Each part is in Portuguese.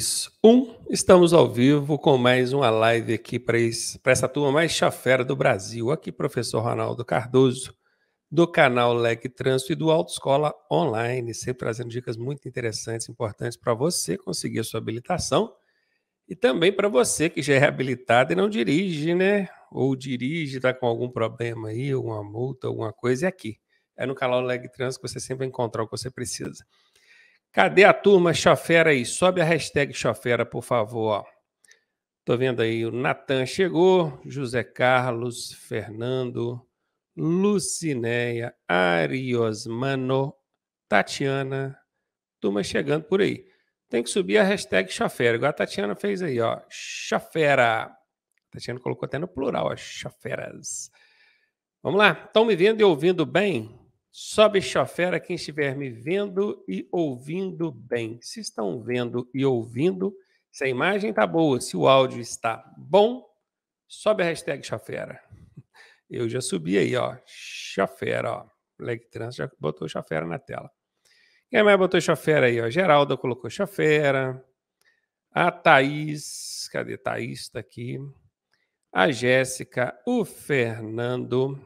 3, 1. Estamos ao vivo com mais uma live aqui para essa turma mais chafera do Brasil. Aqui, professor Ronaldo Cardoso, do canal Leg Trânsito e do Autoescola Online, sempre trazendo dicas muito interessantes, importantes para você conseguir a sua habilitação e também para você que já é habilitado e não dirige, né? Ou dirige, está com algum problema aí, alguma multa, alguma coisa, é aqui. É no canal Leg Trânsito que você sempre vai encontrar o que você precisa. Cadê a turma chofera aí? Sobe a hashtag chofera, por favor. Tô vendo aí, o Natan chegou, José Carlos, Fernando, Lucinéia, Ariosmano, Tatiana, turma chegando por aí. Tem que subir a hashtag chofera, igual a Tatiana fez aí, ó. Chofera. Tatiana colocou até no plural, ó. Choferas. Vamos lá, estão me vendo e ouvindo bem? Sobe chofera quem estiver me vendo e ouvindo bem. Se estão vendo e ouvindo, se a imagem está boa, se o áudio está bom, sobe a hashtag chofera. Eu já subi aí, ó. Chofera, ó. Leg Trans já botou chofera na tela. Quem mais botou chofera aí, ó? Geralda colocou chofera. A Thaís, cadê Thaís? Está aqui. A Jéssica, o Fernando.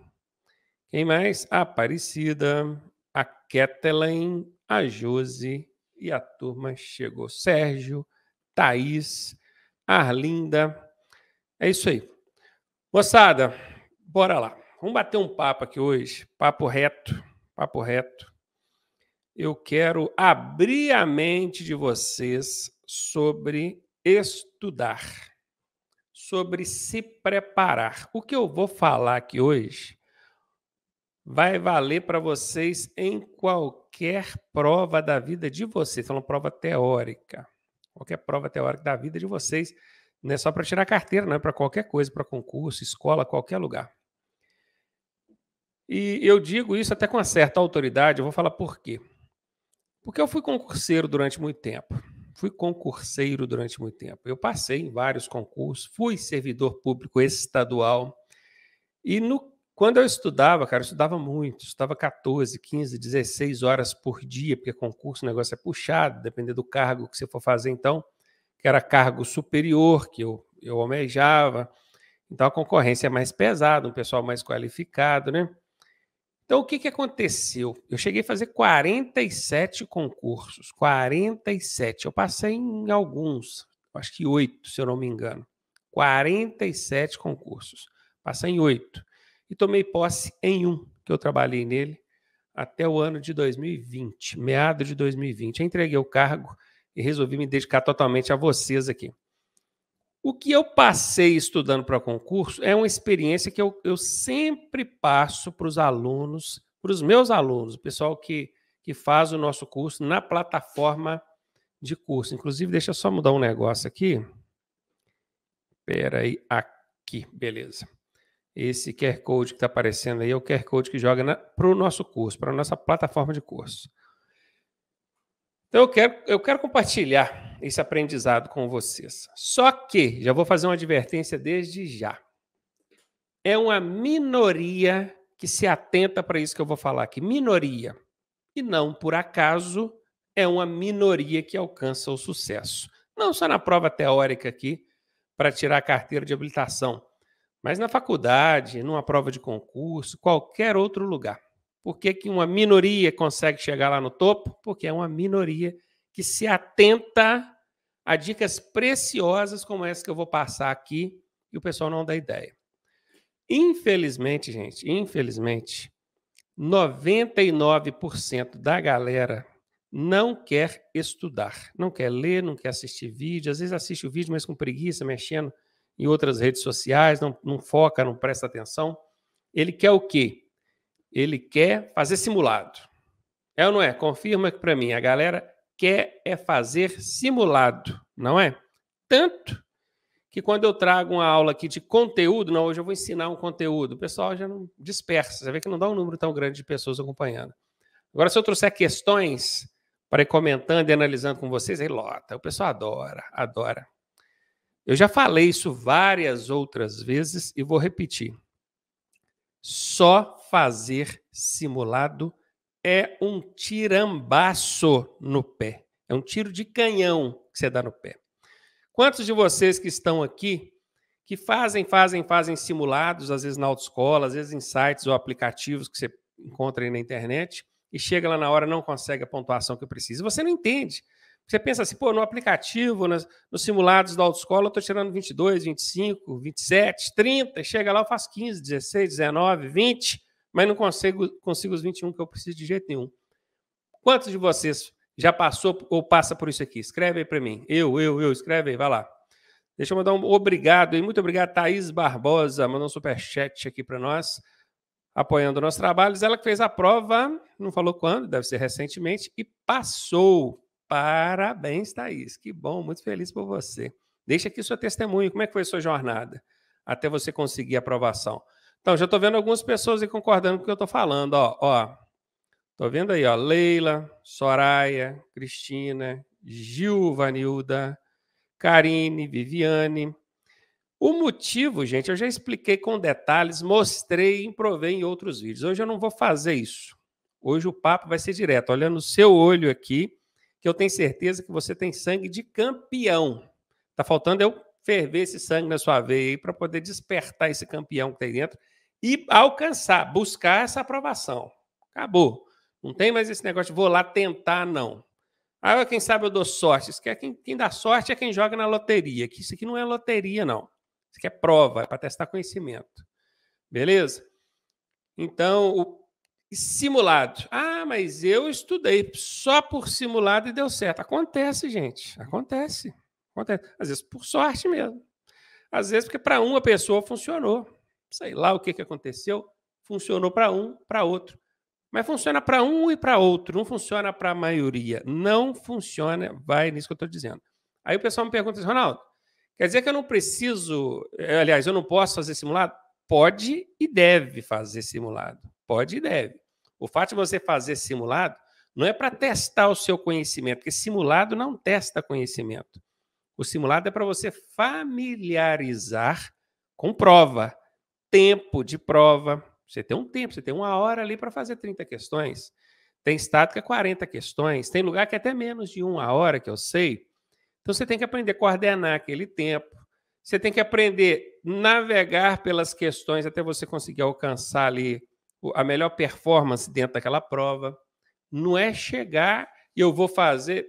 Quem mais? A Aparecida, a Ketelen, a Josi e a turma chegou. Sérgio, Thaís, Arlinda. É isso aí. Moçada, bora lá. Vamos bater um papo aqui hoje. Papo reto, papo reto. Eu quero abrir a mente de vocês sobre estudar, sobre se preparar. O que eu vou falar aqui hoje vai valer para vocês em qualquer prova da vida de vocês. Falando prova teórica. Qualquer prova teórica da vida de vocês. Não é só para tirar carteira, não é para qualquer coisa, para concurso, escola, qualquer lugar. E eu digo isso até com uma certa autoridade, eu vou falar por quê. Porque eu fui concurseiro durante muito tempo. Fui concurseiro durante muito tempo. Eu passei em vários concursos, fui servidor público estadual. E no quando eu estudava, cara, eu estudava muito, estudava 14, 15, 16 horas por dia, porque concurso, o negócio é puxado, dependendo do cargo que você for fazer, então, que era cargo superior, que eu, eu almejava. Então, a concorrência é mais pesada, um pessoal mais qualificado, né? Então, o que, que aconteceu? Eu cheguei a fazer 47 concursos, 47. Eu passei em alguns, acho que oito, se eu não me engano. 47 concursos. Passei em oito e tomei posse em um que eu trabalhei nele até o ano de 2020, meado de 2020. Eu entreguei o cargo e resolvi me dedicar totalmente a vocês aqui. O que eu passei estudando para concurso é uma experiência que eu, eu sempre passo para os alunos, para os meus alunos, o pessoal que, que faz o nosso curso na plataforma de curso. Inclusive, deixa eu só mudar um negócio aqui. Espera aí, aqui, beleza. Esse QR Code que está aparecendo aí é o QR Code que joga para o nosso curso, para a nossa plataforma de curso. Então eu quero, eu quero compartilhar esse aprendizado com vocês. Só que, já vou fazer uma advertência desde já. É uma minoria que se atenta para isso que eu vou falar aqui. Minoria. E não por acaso é uma minoria que alcança o sucesso. Não só na prova teórica aqui, para tirar a carteira de habilitação, mas na faculdade, numa prova de concurso, qualquer outro lugar. Por que, que uma minoria consegue chegar lá no topo? Porque é uma minoria que se atenta a dicas preciosas como essa que eu vou passar aqui e o pessoal não dá ideia. Infelizmente, gente, infelizmente, 99% da galera não quer estudar, não quer ler, não quer assistir vídeo, às vezes assiste o vídeo, mas com preguiça, mexendo e outras redes sociais, não, não foca, não presta atenção. Ele quer o quê? Ele quer fazer simulado. É ou não é? Confirma que para mim a galera quer é fazer simulado, não é? Tanto que quando eu trago uma aula aqui de conteúdo, não, hoje eu vou ensinar um conteúdo, o pessoal já não dispersa, você vê que não dá um número tão grande de pessoas acompanhando. Agora, se eu trouxer questões para ir comentando e analisando com vocês, aí lota, o pessoal adora, adora. Eu já falei isso várias outras vezes e vou repetir. Só fazer simulado é um tirambaço no pé. É um tiro de canhão que você dá no pé. Quantos de vocês que estão aqui que fazem, fazem, fazem simulados, às vezes na autoescola, às vezes em sites ou aplicativos que você encontra aí na internet, e chega lá na hora não consegue a pontuação que precisa. Você não entende. Você pensa assim, pô, no aplicativo, nas, nos simulados da autoescola, eu estou tirando 22, 25, 27, 30, chega lá, eu faço 15, 16, 19, 20, mas não consigo, consigo os 21 que eu preciso de jeito nenhum. Quantos de vocês já passou ou passa por isso aqui? Escreve aí para mim. Eu, eu, eu, escreve aí, vai lá. Deixa eu mandar um obrigado e muito obrigado, Thaís Barbosa, mandou um superchat aqui para nós, apoiando nossos trabalhos. Ela que fez a prova, não falou quando, deve ser recentemente, e passou. Parabéns, Thaís. Que bom, muito feliz por você. Deixa aqui seu testemunho. Como é que foi a sua jornada até você conseguir a aprovação? Então, já estou vendo algumas pessoas aí concordando com o que eu estou falando. Ó, ó, tô vendo aí, ó, Leila, Soraya, Cristina, Gilvanilda, Karine, Viviane. O motivo, gente, eu já expliquei com detalhes, mostrei e provei em outros vídeos. Hoje eu não vou fazer isso. Hoje o papo vai ser direto, olhando o seu olho aqui que eu tenho certeza que você tem sangue de campeão. Tá faltando eu ferver esse sangue na sua veia aí para poder despertar esse campeão que tem tá dentro e alcançar, buscar essa aprovação. Acabou. Não tem mais esse negócio de vou lá tentar, não. Ah, quem sabe eu dou sorte. Isso é quem, quem dá sorte é quem joga na loteria. Que isso aqui não é loteria, não. Isso aqui é prova, é para testar conhecimento. Beleza? Então, o simulado. Ah, mas eu estudei só por simulado e deu certo. Acontece, gente. Acontece. Acontece. Às vezes por sorte mesmo. Às vezes porque para uma pessoa funcionou. Sei lá o que, que aconteceu. Funcionou para um, para outro. Mas funciona para um e para outro. Não funciona para a maioria. Não funciona. Vai nisso que eu estou dizendo. Aí o pessoal me pergunta assim, Ronaldo, quer dizer que eu não preciso. Eh, aliás, eu não posso fazer simulado? Pode e deve fazer simulado. Pode e deve. O fato de você fazer simulado não é para testar o seu conhecimento, porque simulado não testa conhecimento. O simulado é para você familiarizar com prova, tempo de prova. Você tem um tempo, você tem uma hora ali para fazer 30 questões. Tem estado que é 40 questões, tem lugar que é até menos de uma hora, que eu sei. Então você tem que aprender a coordenar aquele tempo. Você tem que aprender a navegar pelas questões até você conseguir alcançar ali a melhor performance dentro daquela prova. Não é chegar e eu vou fazer.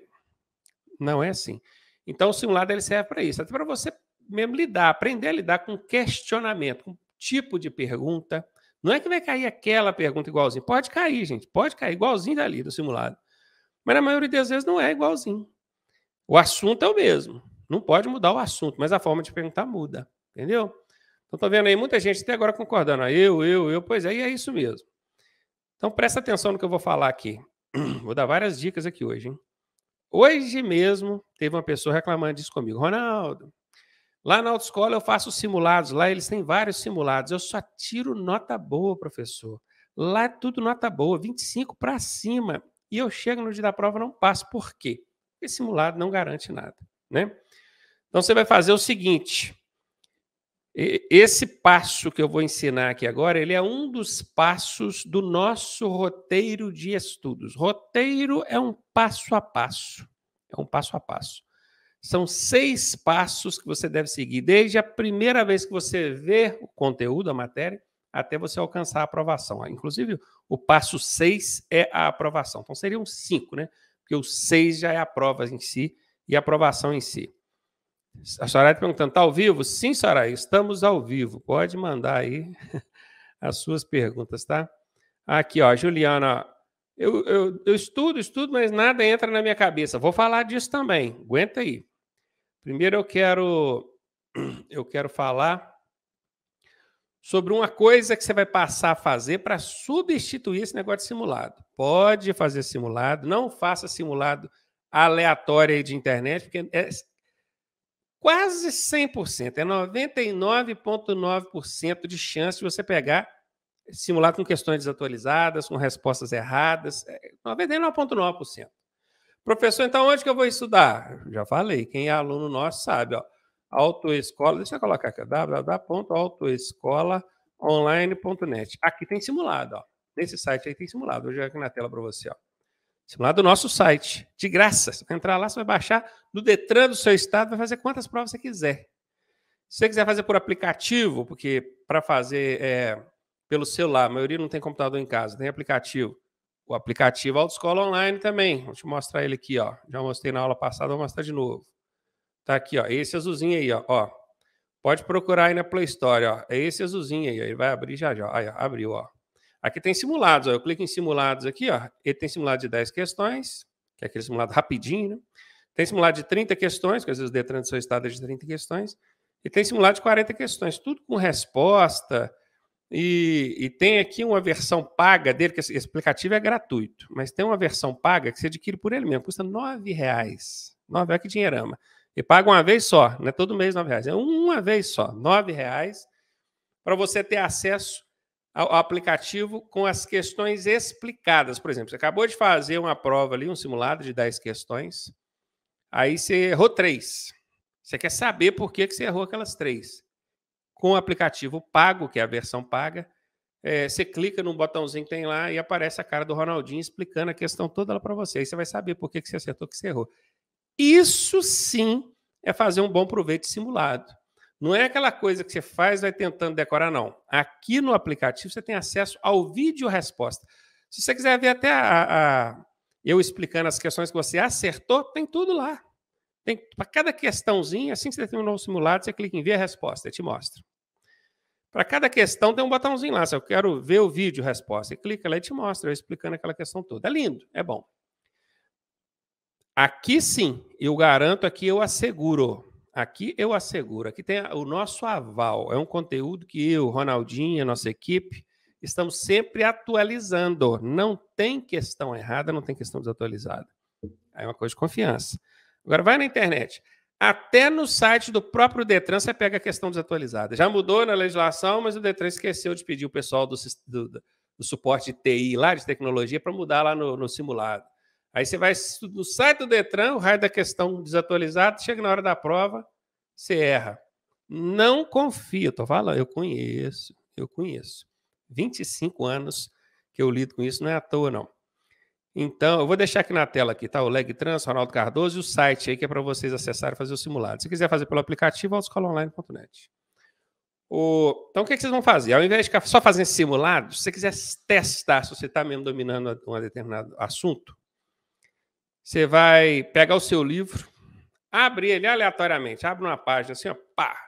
Não é assim. Então, o simulado ele serve para isso, até para você mesmo lidar, aprender a lidar com questionamento, com tipo de pergunta. Não é que vai cair aquela pergunta igualzinho. Pode cair, gente, pode cair igualzinho dali do simulado. Mas na maioria das vezes não é igualzinho. O assunto é o mesmo. Não pode mudar o assunto, mas a forma de perguntar muda. Entendeu? Então, estou tá vendo aí muita gente até agora concordando. Ah, eu, eu, eu, pois é, e é isso mesmo. Então, presta atenção no que eu vou falar aqui. Vou dar várias dicas aqui hoje, hein? Hoje mesmo teve uma pessoa reclamando disso comigo. Ronaldo, lá na autoescola eu faço simulados, lá eles têm vários simulados. Eu só tiro nota boa, professor. Lá é tudo nota boa, 25 para cima. E eu chego no dia da prova não passo. Por quê? Porque simulado não garante nada, né? Então você vai fazer o seguinte: esse passo que eu vou ensinar aqui agora, ele é um dos passos do nosso roteiro de estudos. Roteiro é um passo a passo. É um passo a passo. São seis passos que você deve seguir, desde a primeira vez que você vê o conteúdo, a matéria, até você alcançar a aprovação. Inclusive, o passo seis é a aprovação. Então, seriam cinco, né? Porque o seis já é a prova em si e a aprovação em si. A Soraya tá perguntando, está ao vivo? Sim, Soraya, estamos ao vivo. Pode mandar aí as suas perguntas, tá? Aqui, ó, Juliana, eu, eu, eu estudo, estudo, mas nada entra na minha cabeça. Vou falar disso também. Aguenta aí. Primeiro eu quero eu quero falar sobre uma coisa que você vai passar a fazer para substituir esse negócio de simulado. Pode fazer simulado, não faça simulado aleatório aí de internet, porque é quase 100%, é 99,9% de chance de você pegar, simular com questões desatualizadas, com respostas erradas, 99,9%. É, Professor, então onde que eu vou estudar? Já falei, quem é aluno nosso sabe, ó, autoescola, deixa eu colocar aqui, www.autoescolaonline.net. Aqui tem simulado, ó, nesse site aí tem simulado, vou jogar aqui na tela para você, ó lá é do nosso site, de graça. Você vai entrar lá, você vai baixar no Detran do seu estado, vai fazer quantas provas você quiser. Se você quiser fazer por aplicativo, porque para fazer é, pelo celular, a maioria não tem computador em casa, tem aplicativo. O aplicativo Autoescola Online também. Vou te mostrar ele aqui, ó. Já mostrei na aula passada, vou mostrar de novo. Tá aqui, ó. Esse azulzinho aí, ó. ó. Pode procurar aí na Play Store, ó. É esse azulzinho aí, ó. Ele vai abrir já já. Aí, ó. Abriu, ó. Aqui tem simulados, ó. eu clico em simulados aqui, ó. ele tem simulado de 10 questões, que é aquele simulado rapidinho, né? Tem simulado de 30 questões, que às vezes o Detran do seu estado é de 30 questões, e tem simulado de 40 questões, tudo com resposta, e, e, tem aqui uma versão paga dele, que esse aplicativo é gratuito, mas tem uma versão paga que você adquire por ele mesmo, custa R$ 9,00. R$ é que dinheirama. E paga uma vez só, não é todo mês R$ 9,00, é uma vez só, R$ 9,00 para você ter acesso ao aplicativo com as questões explicadas. Por exemplo, você acabou de fazer uma prova ali, um simulado de 10 questões, aí você errou três. Você quer saber por que, que você errou aquelas três. Com o aplicativo pago, que é a versão paga, é, você clica no botãozinho que tem lá e aparece a cara do Ronaldinho explicando a questão toda para você. Aí você vai saber por que, que você acertou, que você errou. Isso sim é fazer um bom proveito simulado. Não é aquela coisa que você faz vai tentando decorar, não. Aqui no aplicativo você tem acesso ao vídeo resposta. Se você quiser ver até a, a eu explicando as questões que você acertou, tem tudo lá. Tem para cada questãozinha, assim que você terminou o simulado, você clica em ver a resposta, eu te mostra. Para cada questão tem um botãozinho lá, se eu quero ver o vídeo resposta, você clica lá e te mostra, eu explicando aquela questão toda. É lindo, é bom. Aqui sim, eu garanto, aqui eu asseguro. Aqui eu asseguro, aqui tem o nosso aval. É um conteúdo que eu, Ronaldinho, a nossa equipe, estamos sempre atualizando. Não tem questão errada, não tem questão desatualizada. é uma coisa de confiança. Agora vai na internet. Até no site do próprio Detran você pega a questão desatualizada. Já mudou na legislação, mas o Detran esqueceu de pedir o pessoal do, do, do suporte de TI lá, de tecnologia, para mudar lá no, no simulado. Aí você vai no site do Detran, o raio da questão desatualizado, chega na hora da prova, você erra. Não confia, estou falando, eu conheço, eu conheço. 25 anos que eu lido com isso, não é à toa, não. Então, eu vou deixar aqui na tela aqui, tá? O Leg Trans, Ronaldo Cardoso e o site aí que é para vocês acessarem e fazer o simulado. Se quiser fazer pelo aplicativo, autoscolaonline.net. É o... Então, o que, é que, vocês vão fazer? Ao invés de ficar só fazendo simulado, se você quiser testar se você está mesmo dominando um determinado assunto, você vai pegar o seu livro, abre ele aleatoriamente, abre uma página assim, ó, pá.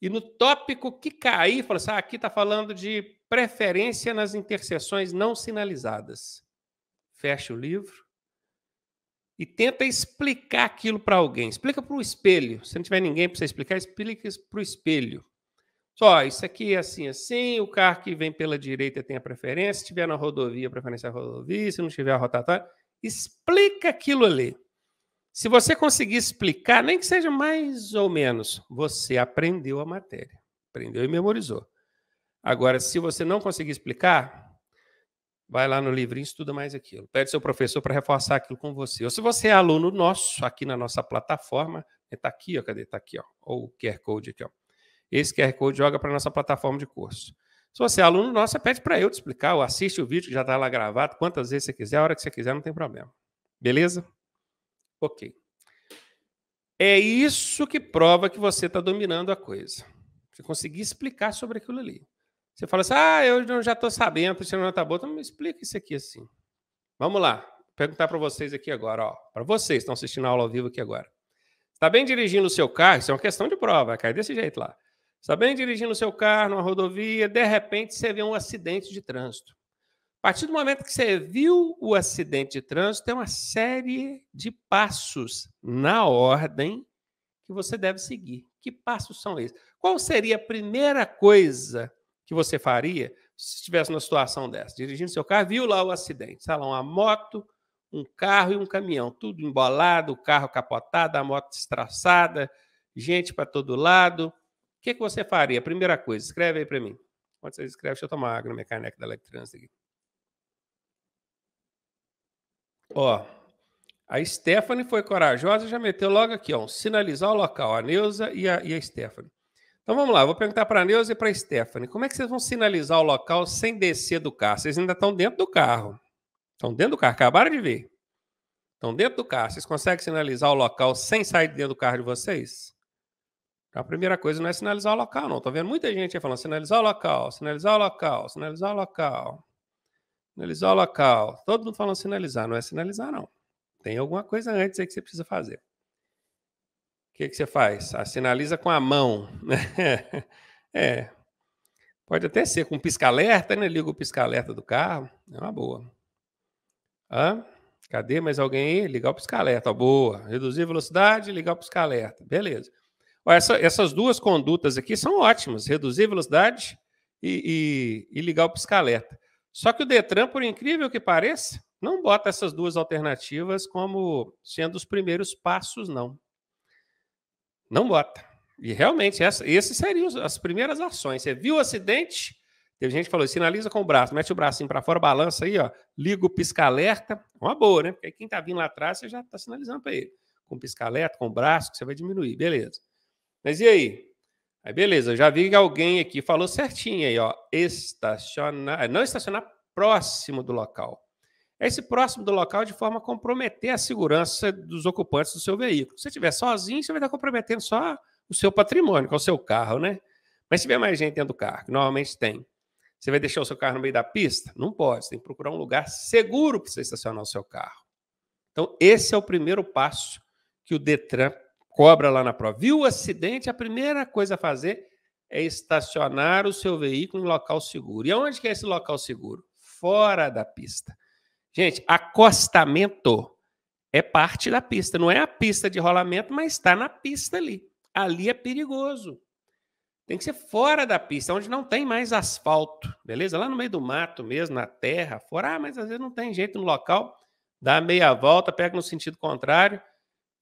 E no tópico que cair, fala assim: ah, aqui está falando de preferência nas interseções não sinalizadas. Fecha o livro e tenta explicar aquilo para alguém. Explica para o espelho. Se não tiver ninguém para você explicar, explica para o espelho. Só, isso aqui é assim, assim, o carro que vem pela direita tem a preferência, se tiver na rodovia, preferência à rodovia, se não tiver a rotatória. Explica aquilo ali. Se você conseguir explicar, nem que seja mais ou menos, você aprendeu a matéria, aprendeu e memorizou. Agora, se você não conseguir explicar, vai lá no livrinho, estuda mais aquilo. Pede seu professor para reforçar aquilo com você. Ou se você é aluno nosso, aqui na nossa plataforma, está é, aqui, ó, cadê? Está aqui, ó, ou o QR Code aqui. Ó. Esse QR Code joga para a nossa plataforma de curso. Se você é aluno nosso, você pede para eu te explicar, ou assiste o vídeo que já está lá gravado, quantas vezes você quiser, a hora que você quiser, não tem problema. Beleza? Ok. É isso que prova que você está dominando a coisa. Você conseguir explicar sobre aquilo ali. Você fala assim, ah, eu já estou sabendo, estou tirando nota tá boa, então me explica isso aqui assim. Vamos lá, vou perguntar para vocês aqui agora, ó, para vocês que estão assistindo a aula ao vivo aqui agora. Está bem dirigindo o seu carro? Isso é uma questão de prova, vai cair desse jeito lá. Está bem dirigindo seu carro numa rodovia, de repente você vê um acidente de trânsito. A partir do momento que você viu o acidente de trânsito, tem uma série de passos na ordem que você deve seguir. Que passos são esses? Qual seria a primeira coisa que você faria se estivesse numa situação dessa? Dirigindo seu carro, viu lá o acidente, sei lá, uma moto, um carro e um caminhão, tudo embolado, o carro capotado, a moto destraçada, gente para todo lado que, que você faria? Primeira coisa, escreve aí para mim. Quando você escreve, deixa eu tomar água na minha caneca da Electrans aqui. Ó, a Stephanie foi corajosa, já meteu logo aqui, ó, um sinalizar o local, a Neuza e a, e a Stephanie. Então vamos lá, vou perguntar para a Neuza e para a Stephanie, como é que vocês vão sinalizar o local sem descer do carro? Vocês ainda estão dentro do carro. Estão dentro do carro, acabaram de ver. Estão dentro do carro. Vocês conseguem sinalizar o local sem sair de dentro do carro de vocês? a primeira coisa não é sinalizar o local, não. Estou vendo muita gente aí falando sinalizar o local, sinalizar o local, sinalizar o local, sinalizar o local. Todo mundo falando sinalizar, não é sinalizar, não. Tem alguma coisa antes aí que você precisa fazer. O que, que você faz? Ah, sinaliza com a mão. é. Pode até ser com pisca-alerta, né? Liga o pisca-alerta do carro. É uma boa. Hã? Cadê mais alguém aí? Ligar o pisca-alerta. Boa. Reduzir velocidade, ligar o pisca-alerta. Beleza. Essa, essas duas condutas aqui são ótimas: reduzir velocidade e, e, e ligar o piscaleta. Só que o Detran, por incrível que pareça, não bota essas duas alternativas como sendo os primeiros passos, não. Não bota. E realmente, essas seriam as primeiras ações. Você viu o acidente? Teve gente que falou: sinaliza com o braço, mete o bracinho para fora, balança aí, ó, liga o pisca-alerta. Uma boa, né? Porque quem está vindo lá atrás, você já está sinalizando para ele. Com pisca-alerta, com o braço, que você vai diminuir. Beleza. Mas e aí? Aí beleza, já vi que alguém aqui falou certinho aí, ó, estacionar, é, não estacionar próximo do local. É esse próximo do local de forma a comprometer a segurança dos ocupantes do seu veículo. Se você estiver sozinho, você vai estar comprometendo só o seu patrimônio, que é o seu carro, né? Mas se tiver mais gente dentro do carro, que normalmente tem, você vai deixar o seu carro no meio da pista? Não pode, você tem que procurar um lugar seguro para você estacionar o seu carro. Então, esse é o primeiro passo que o Detran cobra lá na prova. Viu o acidente? A primeira coisa a fazer é estacionar o seu veículo em local seguro. E onde que é esse local seguro? Fora da pista. Gente, acostamento é parte da pista. Não é a pista de rolamento, mas está na pista ali. Ali é perigoso. Tem que ser fora da pista, onde não tem mais asfalto, beleza? Lá no meio do mato mesmo, na terra, fora. Ah, mas às vezes não tem jeito no local. Dá meia volta, pega no sentido contrário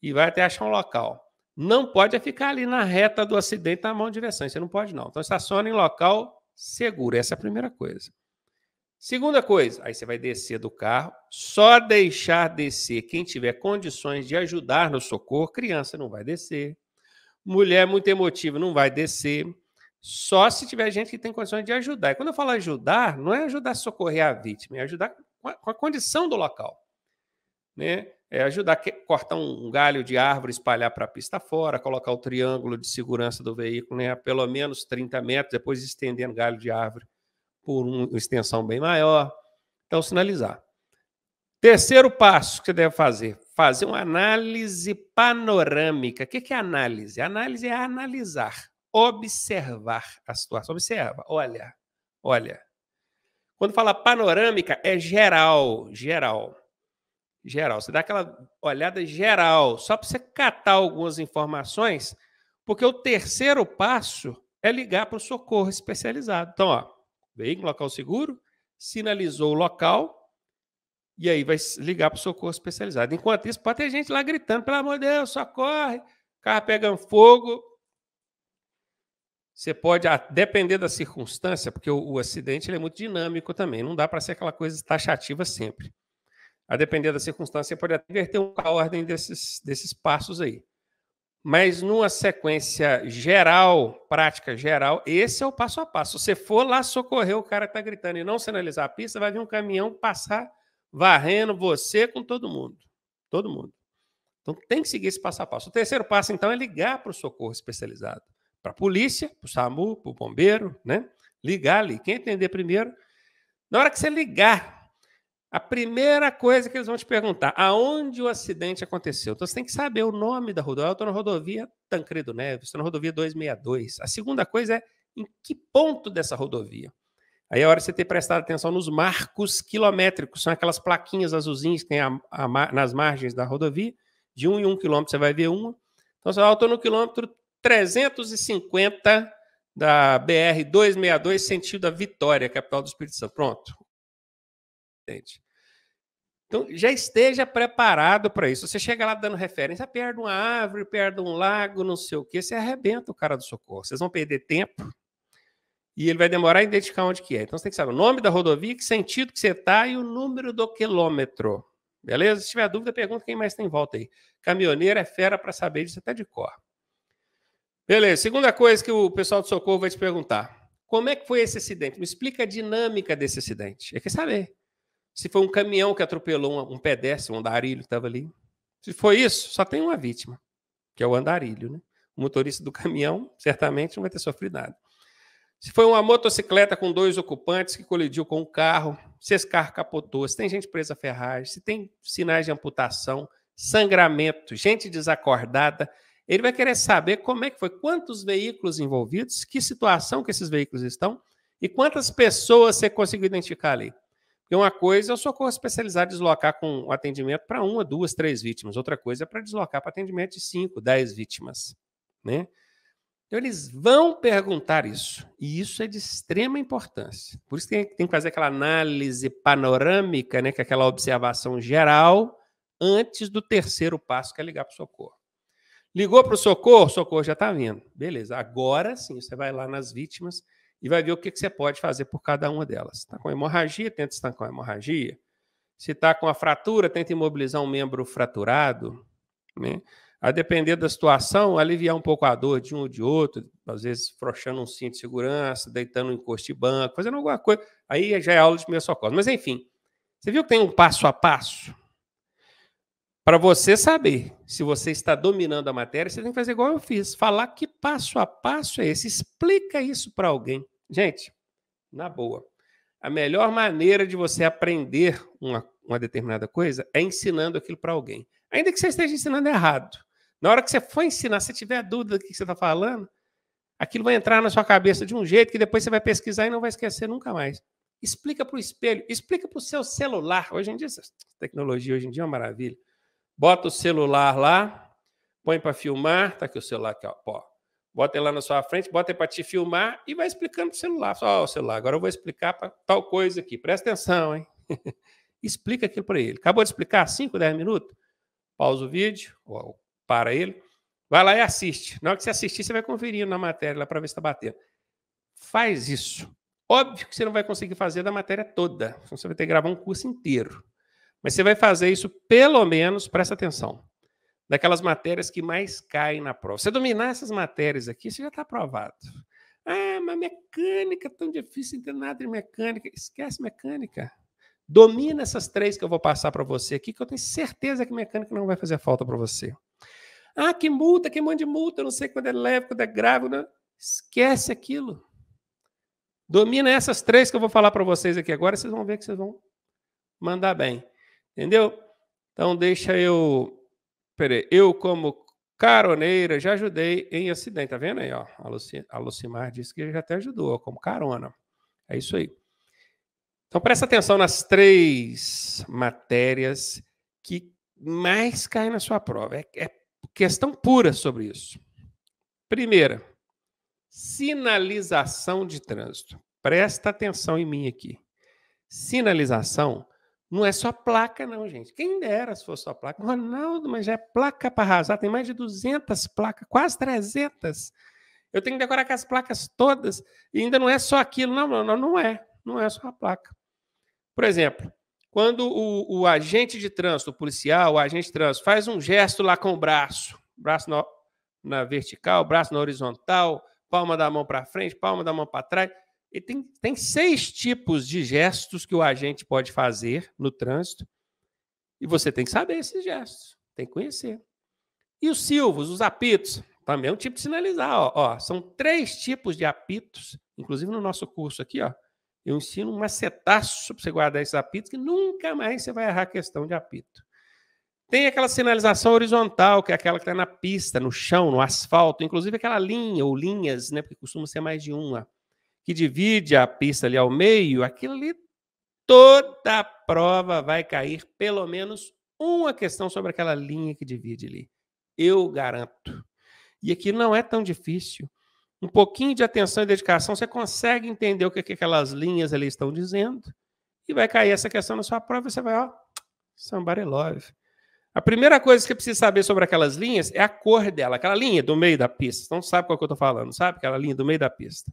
e vai até achar um local não pode é ficar ali na reta do acidente na mão de direção. Você não pode, não. Então, estaciona em local seguro. Essa é a primeira coisa. Segunda coisa, aí você vai descer do carro, só deixar descer quem tiver condições de ajudar no socorro. Criança não vai descer. Mulher muito emotiva não vai descer. Só se tiver gente que tem condições de ajudar. E quando eu falo ajudar, não é ajudar a socorrer a vítima, é ajudar com a, com a condição do local. Né? é ajudar a cortar um galho de árvore, espalhar para a pista fora, colocar o triângulo de segurança do veículo né, a pelo menos 30 metros, depois estendendo galho de árvore por uma extensão bem maior. Então, sinalizar. Terceiro passo que você deve fazer: fazer uma análise panorâmica. O que é análise? Análise é analisar, observar a situação. Observa, olha, olha. Quando fala panorâmica, é geral, geral geral. Você dá aquela olhada geral, só para você catar algumas informações, porque o terceiro passo é ligar para o socorro especializado. Então, ó, veículo local seguro, sinalizou o local, e aí vai ligar para o socorro especializado. Enquanto isso, pode ter gente lá gritando: pelo amor de Deus, socorre! Carro pegando fogo. Você pode, depender da circunstância, porque o, o acidente é muito dinâmico também, não dá para ser aquela coisa taxativa sempre a depender da circunstância, pode até inverter a ordem desses, desses passos aí. Mas numa sequência geral, prática geral, esse é o passo a passo. Se você for lá socorrer o cara que está gritando e não sinalizar a pista, vai vir um caminhão passar varrendo você com todo mundo. Todo mundo. Então tem que seguir esse passo a passo. O terceiro passo, então, é ligar para o socorro especializado. Para a polícia, para o SAMU, para o bombeiro, né? Ligar ali. Quem entender primeiro. Na hora que você ligar a primeira coisa que eles vão te perguntar, aonde o acidente aconteceu? Então você tem que saber o nome da rodovia. Eu estou na rodovia Tancredo Neves, estou na rodovia 262. A segunda coisa é em que ponto dessa rodovia? Aí é hora de você ter prestado atenção nos marcos quilométricos, são aquelas plaquinhas azulzinhas que tem a, a, nas margens da rodovia. De um em um quilômetro você vai ver uma. Então você fala, estou no quilômetro 350 da BR 262, sentido da Vitória, capital do Espírito Santo. Pronto. Então, já esteja preparado para isso. Você chega lá dando referência, ah, perde uma árvore, perde um lago, não sei o quê, você arrebenta o cara do socorro. Vocês vão perder tempo e ele vai demorar a identificar onde que é. Então, você tem que saber o nome da rodovia, que sentido que você está e o número do quilômetro. Beleza? Se tiver dúvida, pergunta quem mais tem volta aí. Caminhoneiro é fera para saber disso até de cor. Beleza. Segunda coisa que o pessoal do socorro vai te perguntar. Como é que foi esse acidente? Me explica a dinâmica desse acidente. É que é saber se foi um caminhão que atropelou um, pedestre, um andarilho que estava ali. Se foi isso, só tem uma vítima, que é o andarilho. Né? O motorista do caminhão certamente não vai ter sofrido nada. Se foi uma motocicleta com dois ocupantes que colidiu com um carro, se esse carro capotou, se tem gente presa a ferragem, se tem sinais de amputação, sangramento, gente desacordada, ele vai querer saber como é que foi, quantos veículos envolvidos, que situação que esses veículos estão e quantas pessoas você conseguiu identificar ali. Porque uma coisa é o socorro especializado deslocar com o atendimento para uma, duas, três vítimas. Outra coisa é para deslocar para atendimento de cinco, dez vítimas. Né? Então, eles vão perguntar isso. E isso é de extrema importância. Por isso que tem que fazer aquela análise panorâmica, né, que é aquela observação geral, antes do terceiro passo, que é ligar para o socorro. Ligou para o socorro? Socorro já está vindo. Beleza. Agora sim, você vai lá nas vítimas e vai ver o que, que você pode fazer por cada uma delas. Está com hemorragia, tenta estancar a hemorragia. Se está com a fratura, tenta imobilizar um membro fraturado. Né? A depender da situação, aliviar um pouco a dor de um ou de outro, às vezes frouxando um cinto de segurança, deitando um encosto de banco, fazendo alguma coisa. Aí já é aula de socorro. Mas enfim, você viu que tem um passo a passo? Para você saber se você está dominando a matéria, você tem que fazer igual eu fiz, falar que passo a passo é esse, explica isso para alguém. Gente, na boa, a melhor maneira de você aprender uma, uma determinada coisa é ensinando aquilo para alguém. Ainda que você esteja ensinando errado. Na hora que você for ensinar, se tiver dúvida do que você está falando, aquilo vai entrar na sua cabeça de um jeito que depois você vai pesquisar e não vai esquecer nunca mais. Explica para o espelho, explica para o seu celular. Hoje em dia, essa tecnologia hoje em dia é uma maravilha. Bota o celular lá, põe para filmar, tá aqui o celular aqui, ó. ó Bota ele lá na sua frente, bota ele para te filmar e vai explicando para o celular. Ó, oh, celular, agora eu vou explicar para tal coisa aqui. Presta atenção, hein? Explica aquilo para ele. Acabou de explicar? 5, 10 minutos? Pausa o vídeo, ou para ele. Vai lá e assiste. Na hora que você assistir, você vai conferindo na matéria lá para ver se está batendo. Faz isso. Óbvio que você não vai conseguir fazer da matéria toda. Você vai ter que gravar um curso inteiro. Mas você vai fazer isso pelo menos, presta atenção, daquelas matérias que mais caem na prova. Se dominar essas matérias aqui, você já está aprovado. Ah, mas mecânica, tão difícil entender nada de mecânica. Esquece mecânica. Domina essas três que eu vou passar para você aqui, que eu tenho certeza que mecânica não vai fazer falta para você. Ah, que multa, que monte de multa, eu não sei quando é leve, quando é grave. Não... Né? Esquece aquilo. Domina essas três que eu vou falar para vocês aqui agora, vocês vão ver que vocês vão mandar bem. Entendeu? Então, deixa eu Pereira. Eu, como caroneira, já ajudei em acidente. Tá vendo aí, ó? A, Luci, a Lucimar disse que já até ajudou, como carona. É isso aí. Então, presta atenção nas três matérias que mais caem na sua prova. É, é questão pura sobre isso. Primeira, sinalização de trânsito. Presta atenção em mim aqui. Sinalização não é só placa, não, gente. Quem dera se fosse só placa. Ronaldo, mas já é placa para arrasar. Tem mais de 200 placas, quase 300. Eu tenho que decorar com as placas todas. E ainda não é só aquilo. Não, não, não é. Não é só a placa. Por exemplo, quando o, o agente de trânsito, o policial, o agente de trânsito, faz um gesto lá com o braço, braço na, na vertical, braço na horizontal, palma da mão para frente, palma da mão para trás, e tem, tem seis tipos de gestos que o agente pode fazer no trânsito. E você tem que saber esses gestos, tem que conhecer. E os silvos, os apitos, também é um tipo de sinalizar. Ó, ó, são três tipos de apitos, inclusive no nosso curso aqui, ó. Eu ensino um macetaço para você guardar esses apitos, que nunca mais você vai errar a questão de apito. Tem aquela sinalização horizontal, que é aquela que está na pista, no chão, no asfalto, inclusive aquela linha ou linhas, né? Porque costuma ser mais de uma que divide a pista ali ao meio, aquilo ali, toda a prova vai cair pelo menos uma questão sobre aquela linha que divide ali. Eu garanto. E aqui não é tão difícil. Um pouquinho de atenção e dedicação, você consegue entender o que, é que aquelas linhas ali estão dizendo. E vai cair essa questão na sua prova, você vai, ó, somebody love. A primeira coisa que você precisa saber sobre aquelas linhas é a cor dela, aquela linha do meio da pista. Então sabe qual que eu estou falando, sabe? Aquela linha do meio da pista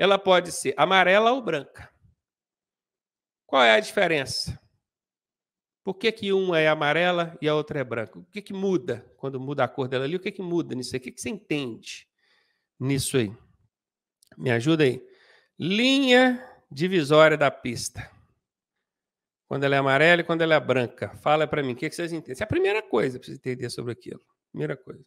ela pode ser amarela ou branca. Qual é a diferença? Por que, que uma é amarela e a outra é branca? O que, que muda quando muda a cor dela ali? O que, que muda nisso aí? O que, que você entende nisso aí? Me ajuda aí. Linha divisória da pista. Quando ela é amarela e quando ela é branca. Fala para mim, o que, que vocês entendem? Essa é a primeira coisa para você entender sobre aquilo. Primeira coisa.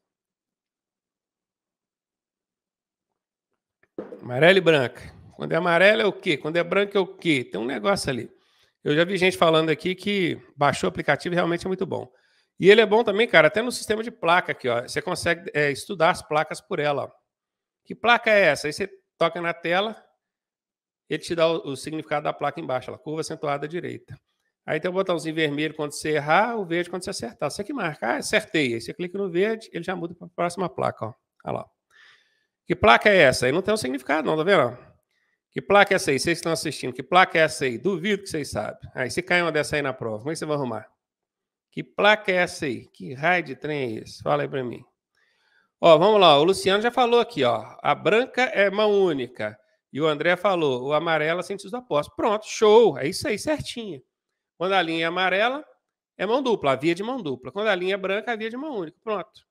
Amarela e branca. Quando é amarela é o quê? Quando é branca é o quê? Tem um negócio ali. Eu já vi gente falando aqui que baixou o aplicativo e realmente é muito bom. E ele é bom também, cara, até no sistema de placa aqui, ó. Você consegue é, estudar as placas por ela. Ó. Que placa é essa? Aí você toca na tela, ele te dá o, o significado da placa embaixo, ó, curva acentuada à direita. Aí tem o botãozinho vermelho quando você errar, o verde quando você acertar. Você que marca, ah, acertei. Aí você clica no verde, ele já muda para a próxima placa, ó. Olha lá. Que placa é essa? Aí não tem um significado, não, tá vendo? Que placa é essa aí? Vocês que estão assistindo, que placa é essa aí? Duvido que vocês sabem. Aí, se cair uma dessa aí na prova, como é que você vai arrumar? Que placa é essa aí? Que raio de trem é esse? Fala aí pra mim. Ó, vamos lá. O Luciano já falou aqui, ó. A branca é mão única. E o André falou, o amarelo é sentido da Pronto, show. É isso aí, certinho. Quando a linha é amarela, é mão dupla, a via de mão dupla. Quando a linha é branca, é a via de mão única. Pronto.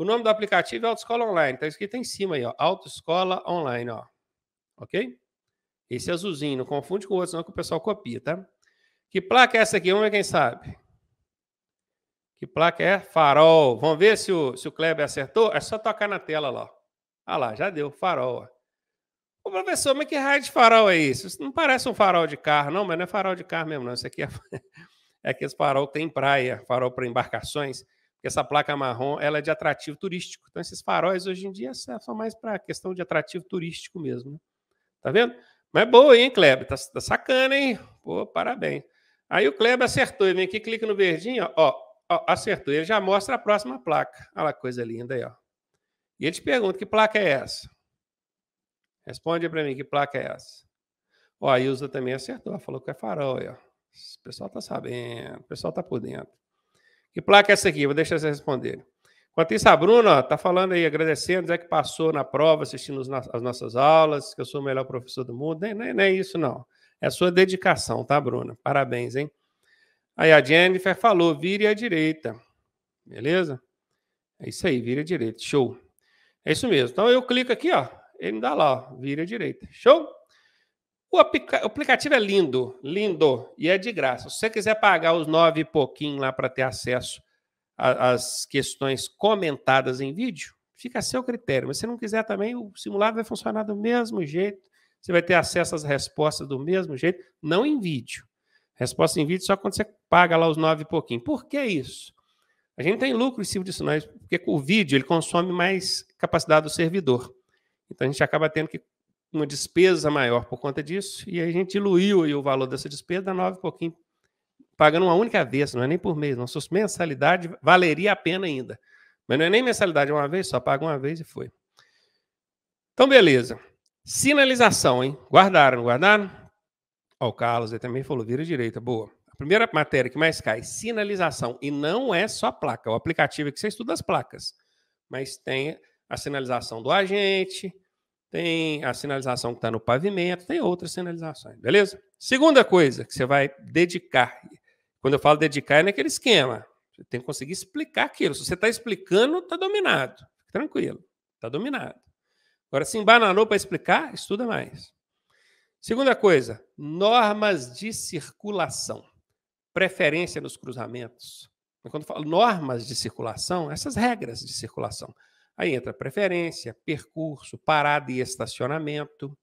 O nome do aplicativo é Autoescola Online. Está escrito em cima aí, ó. Autoescola Online, ó. Ok? Esse azulzinho, não confunde com o outro, senão que o pessoal copia, tá? Que placa é essa aqui? Vamos ver quem sabe. Que placa é? Farol. Vamos ver se o, se o Kleber acertou? É só tocar na tela lá. Ah lá, já deu. Farol. Ó. Ô, professor, mas que raio de farol é isso? isso? Não parece um farol de carro, não, mas não é farol de carro mesmo, não. Isso aqui é, é aqueles farol que tem praia, farol para embarcações essa placa marrom ela é de atrativo turístico. Então, esses faróis hoje em dia são mais para questão de atrativo turístico mesmo. Né? Tá vendo? Mas é boa, hein, Kleber? Tá, tá sacana, hein? Pô, parabéns. Aí o Kleber acertou. Ele vem aqui, clica no verdinho, ó, ó, acertou. Ele já mostra a próxima placa. Olha a coisa linda aí, ó. E ele te pergunta: que placa é essa? Responde para mim: que placa é essa? Ó, a Ilza também acertou. Falou que é farol aí, ó. O pessoal tá sabendo, o pessoal tá por dentro. Que placa é essa aqui? Vou deixar vocês responder. Quanto isso, a Bruna está falando aí, agradecendo, já que passou na prova, assistindo as nossas aulas, que eu sou o melhor professor do mundo. Nem, nem, nem isso, não. É a sua dedicação, tá, Bruna? Parabéns, hein? Aí a Jennifer falou, vire à direita. Beleza? É isso aí, vire à direita. Show. É isso mesmo. Então eu clico aqui, ó. Ele me dá lá, ó, vire à direita. Show? O aplicativo é lindo, lindo, e é de graça. Se você quiser pagar os nove e pouquinho lá para ter acesso às questões comentadas em vídeo, fica a seu critério. Mas se não quiser também, o simulado vai funcionar do mesmo jeito. Você vai ter acesso às respostas do mesmo jeito, não em vídeo. Resposta em vídeo só quando você paga lá os nove e pouquinho. Por que isso? A gente tem lucro em cima disso, não, é porque o vídeo ele consome mais capacidade do servidor. Então a gente acaba tendo que uma despesa maior por conta disso, e a gente diluiu o valor dessa despesa da nove pouquinho, pagando uma única vez, não é nem por mês, não. Sua mensalidade valeria a pena ainda. Mas não é nem mensalidade uma vez, só paga uma vez e foi. Então, beleza. Sinalização, hein? Guardaram, guardaram? Ó, o Carlos ele também falou, vira direita, boa. A primeira matéria que mais cai, sinalização. E não é só placa, é o aplicativo é que você estuda as placas. Mas tem a sinalização do agente, tem a sinalização que está no pavimento, tem outras sinalizações, beleza? Segunda coisa que você vai dedicar. Quando eu falo dedicar, é naquele esquema. Você tem que conseguir explicar aquilo. Se você está explicando, está dominado. tranquilo, está dominado. Agora, se embananou para explicar, estuda mais. Segunda coisa, normas de circulação. Preferência nos cruzamentos. Quando eu falo normas de circulação, essas regras de circulação. Aí entra preferência, percurso, parada e estacionamento,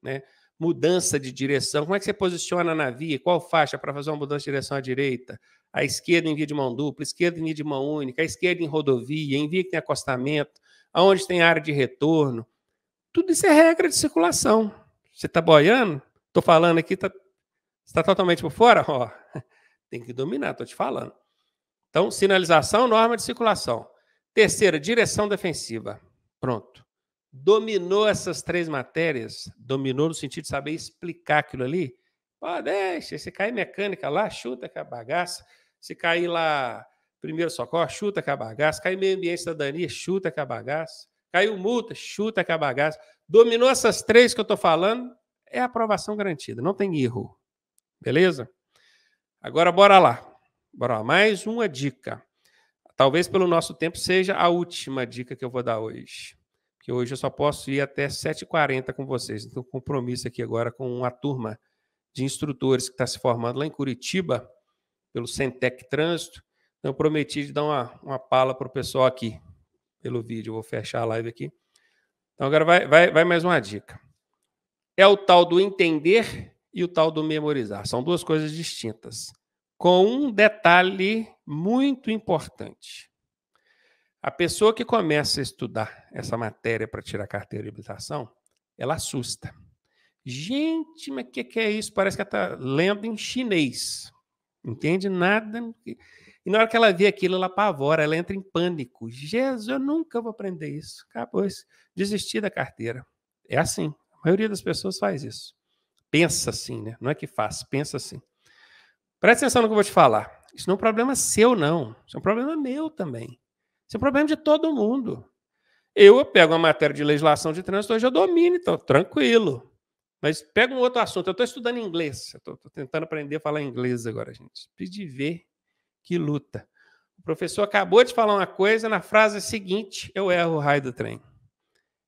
né? mudança de direção. Como é que você posiciona na via? Qual faixa para fazer uma mudança de direção à direita? À esquerda em via de mão dupla, esquerda em via de mão única, à esquerda em rodovia, em via que tem acostamento, aonde tem área de retorno. Tudo isso é regra de circulação. Você está boiando? Estou falando aqui, tá, está totalmente por fora? Ó, tem que dominar, estou te falando. Então, sinalização, norma de circulação. Terceira, direção defensiva. Pronto. Dominou essas três matérias, dominou no sentido de saber explicar aquilo ali. Ó, deixa, se cair mecânica lá, chuta com a é bagaça. Se cair lá primeiro socorro, chuta com a é bagaça. Caiu meio ambiente cidadania, chuta com a é bagaça. Caiu multa, chuta com a bagaça. Dominou essas três que eu estou falando, é aprovação garantida, não tem erro. Beleza? Agora bora lá. Bora lá. mais uma dica. Talvez pelo nosso tempo seja a última dica que eu vou dar hoje. Porque hoje eu só posso ir até 7h40 com vocês. Então, compromisso aqui agora com uma turma de instrutores que está se formando lá em Curitiba, pelo Centec Trânsito. Então, eu prometi de dar uma, uma pala para o pessoal aqui, pelo vídeo. Eu vou fechar a live aqui. Então, agora vai, vai, vai mais uma dica. É o tal do entender e o tal do memorizar. São duas coisas distintas com um detalhe muito importante. A pessoa que começa a estudar essa matéria para tirar carteira de habilitação, ela assusta. Gente, mas o que, que, é isso? Parece que ela está lendo em chinês. Entende nada. E na hora que ela vê aquilo, ela apavora, ela entra em pânico. Jesus, eu nunca vou aprender isso. Acabou isso. Desistir da carteira. É assim. A maioria das pessoas faz isso. Pensa assim, né? Não é que faz, pensa assim. Presta atenção no que eu vou te falar. Isso não é um problema seu, não. Isso é um problema meu também. Isso é um problema de todo mundo. Eu, eu pego uma matéria de legislação de trânsito, hoje eu domino, então, tranquilo. Mas pega um outro assunto. Eu estou estudando inglês. Estou tentando aprender a falar inglês agora, gente. Pedi ver que luta. O professor acabou de falar uma coisa, na frase seguinte eu erro o raio do trem.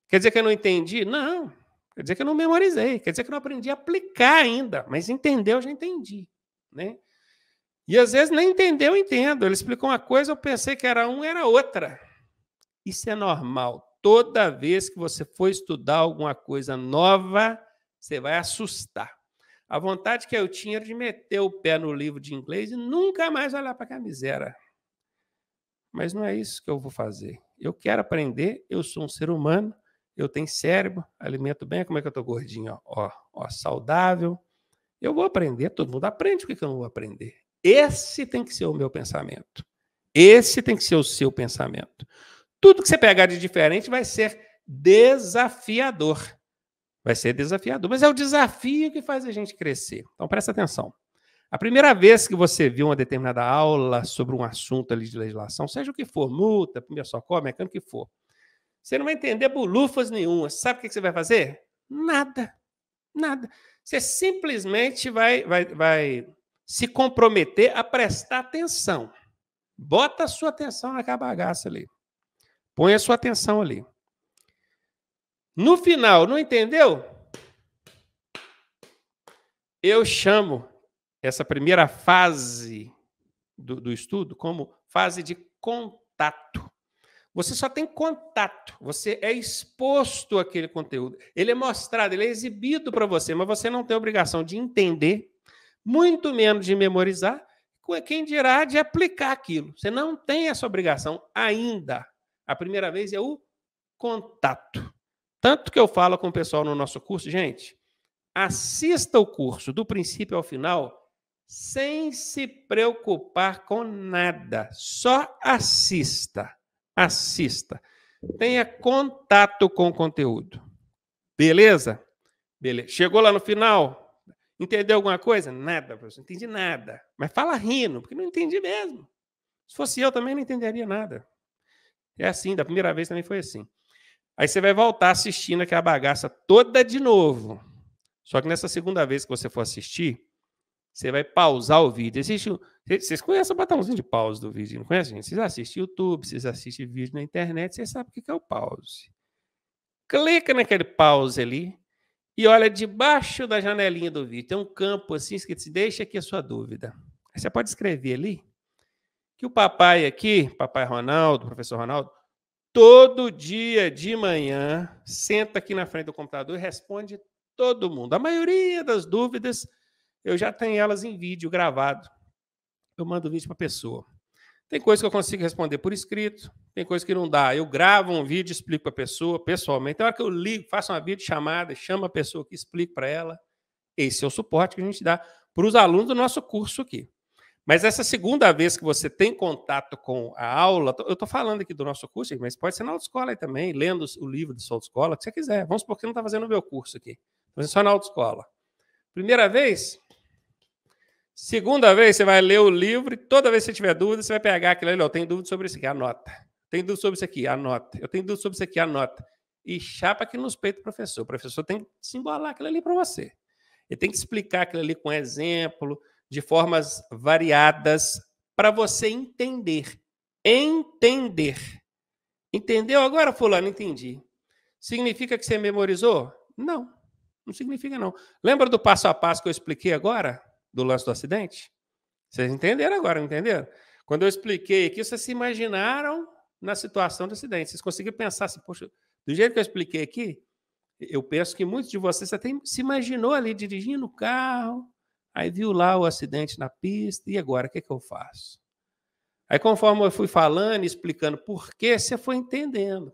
Quer dizer que eu não entendi? Não. Quer dizer que eu não memorizei. Quer dizer que eu não aprendi a aplicar ainda. Mas entendeu, já entendi. Né? E às vezes nem entendeu, entendo. Ele explicou uma coisa, eu pensei que era um, era outra. Isso é normal. Toda vez que você for estudar alguma coisa nova, você vai assustar. A vontade que eu tinha era de meter o pé no livro de inglês e nunca mais olhar para a miséria. Mas não é isso que eu vou fazer. Eu quero aprender, eu sou um ser humano, eu tenho cérebro, alimento bem, como é que eu estou gordinho? Ó, ó, ó saudável, eu vou aprender, todo mundo aprende, o que eu não vou aprender? Esse tem que ser o meu pensamento. Esse tem que ser o seu pensamento. Tudo que você pegar de diferente vai ser desafiador. Vai ser desafiador, mas é o desafio que faz a gente crescer. Então presta atenção. A primeira vez que você viu uma determinada aula sobre um assunto ali de legislação, seja o que for, multa, primeiro socorro, mecânico, o que for, você não vai entender bolufas nenhuma. Sabe o que você vai fazer? Nada. Nada. Você simplesmente vai, vai, vai se comprometer a prestar atenção. Bota a sua atenção naquela bagaça ali. Põe a sua atenção ali. No final, não entendeu? Eu chamo essa primeira fase do, do estudo como fase de contato. Você só tem contato, você é exposto àquele conteúdo. Ele é mostrado, ele é exibido para você, mas você não tem obrigação de entender, muito menos de memorizar, quem dirá de aplicar aquilo. Você não tem essa obrigação ainda. A primeira vez é o contato. Tanto que eu falo com o pessoal no nosso curso, gente, assista o curso do princípio ao final sem se preocupar com nada, só assista assista. Tenha contato com o conteúdo. Beleza? Beleza. Chegou lá no final? Entendeu alguma coisa? Nada, professor. Não entendi nada. Mas fala rindo, porque não entendi mesmo. Se fosse eu também não entenderia nada. É assim, da primeira vez também foi assim. Aí você vai voltar assistindo aquela bagaça toda de novo. Só que nessa segunda vez que você for assistir, você vai pausar o vídeo. Existe, vocês conhecem o botãozinho de pause do vídeo, não conhecem, Vocês assistem YouTube, vocês assistem vídeo na internet, vocês sabem o que é o pause. Clica naquele pause ali e olha debaixo da janelinha do vídeo. Tem um campo assim escrito assim, deixa aqui a sua dúvida. Aí você pode escrever ali que o papai aqui, papai Ronaldo, professor Ronaldo, todo dia de manhã senta aqui na frente do computador e responde todo mundo. A maioria das dúvidas eu já tenho elas em vídeo gravado. Eu mando o vídeo para a pessoa. Tem coisa que eu consigo responder por escrito, tem coisa que não dá. Eu gravo um vídeo, explico para a pessoa pessoalmente. Na hora que eu ligo, faço uma videochamada, chamo a pessoa que explico para ela. Esse é o suporte que a gente dá para os alunos do nosso curso aqui. Mas essa segunda vez que você tem contato com a aula, eu estou falando aqui do nosso curso, mas pode ser na autoescola aí também, lendo o livro de sua o que você quiser. Vamos supor que não está fazendo o meu curso aqui. Mas tá é só na autoescola. Primeira vez, Segunda vez você vai ler o livro e toda vez que você tiver dúvida, você vai pegar aquilo ali, ó, tem dúvida sobre isso aqui, anota. Tem dúvida sobre isso aqui, anota. Eu tenho dúvida sobre isso aqui, anota. E chapa aqui nos peitos do professor. O professor tem que embolar aquilo ali para você. Ele tem que explicar aquilo ali com exemplo, de formas variadas, para você entender. Entender. Entendeu agora, fulano? Entendi. Significa que você memorizou? Não, não significa não. Lembra do passo a passo que eu expliquei agora? do lance do acidente? Vocês entenderam agora, não entenderam? Quando eu expliquei aqui, vocês se imaginaram na situação do acidente. Vocês conseguiram pensar assim, poxa, do jeito que eu expliquei aqui, eu penso que muitos de vocês até se imaginou ali dirigindo o carro, aí viu lá o acidente na pista, e agora, o que, é que eu faço? Aí, conforme eu fui falando e explicando por quê, você foi entendendo.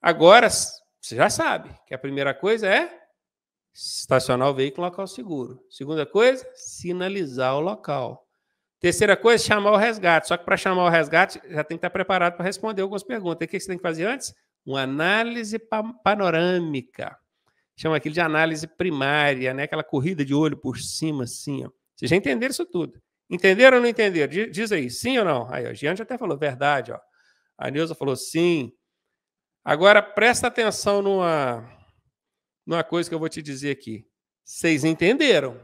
Agora, você já sabe que a primeira coisa é Estacionar o veículo local seguro. Segunda coisa, sinalizar o local. Terceira coisa, chamar o resgate. Só que para chamar o resgate, já tem que estar preparado para responder algumas perguntas. E o que você tem que fazer antes? Uma análise panorâmica. Chama aquilo de análise primária, né? Aquela corrida de olho por cima, assim, ó. Vocês já entenderam isso tudo. Entenderam ou não entenderam? Diz aí, sim ou não? Aí, o Jean até falou verdade, ó. A Neuza falou sim. Agora, presta atenção numa, numa coisa que eu vou te dizer aqui. Vocês entenderam.